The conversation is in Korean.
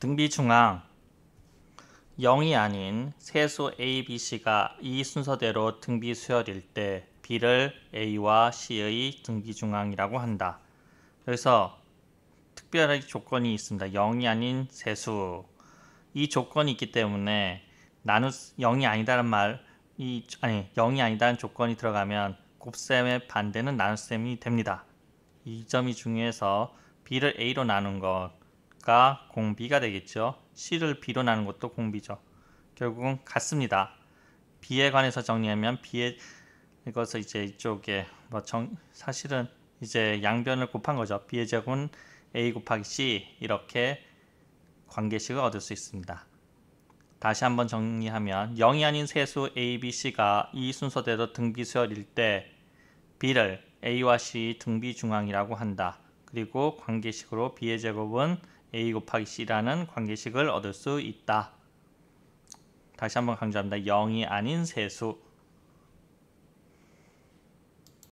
등비 중앙 0이 아닌 세수 A, B, C가 이 순서대로 등비 수열일 때 B를 A와 C의 등비 중앙이라고 한다. 그래서 특별한 조건이 있습니다. 0이 아닌 세수 이 조건이 있기 때문에 나누 0이 아니다란 말 이, 아니 0이 아니다는 조건이 들어가면 곱셈의 반대는 나눗셈이 됩니다. 이 점이 중요해서 B를 A로 나눈 것가 공비가 되겠죠. C를 B로 나는 것도 공비죠. 결국은 같습니다. B에 관해서 정리하면 B에 이것을 이제 이쪽에 뭐 정, 사실은 이제 양변을 곱한 거죠. B의 제곱은 A 곱하기 C 이렇게 관계식을 얻을 수 있습니다. 다시 한번 정리하면 0이 아닌 세수 A, B, C가 이 순서대로 등비수열일 때 B를 A와 C 등비 중앙이라고 한다. 그리고 관계식으로 B의 제곱은 a 곱하기 c라는 관계식을 얻을 수 있다. 다시 한번 강조합니다. 0이 아닌 세수.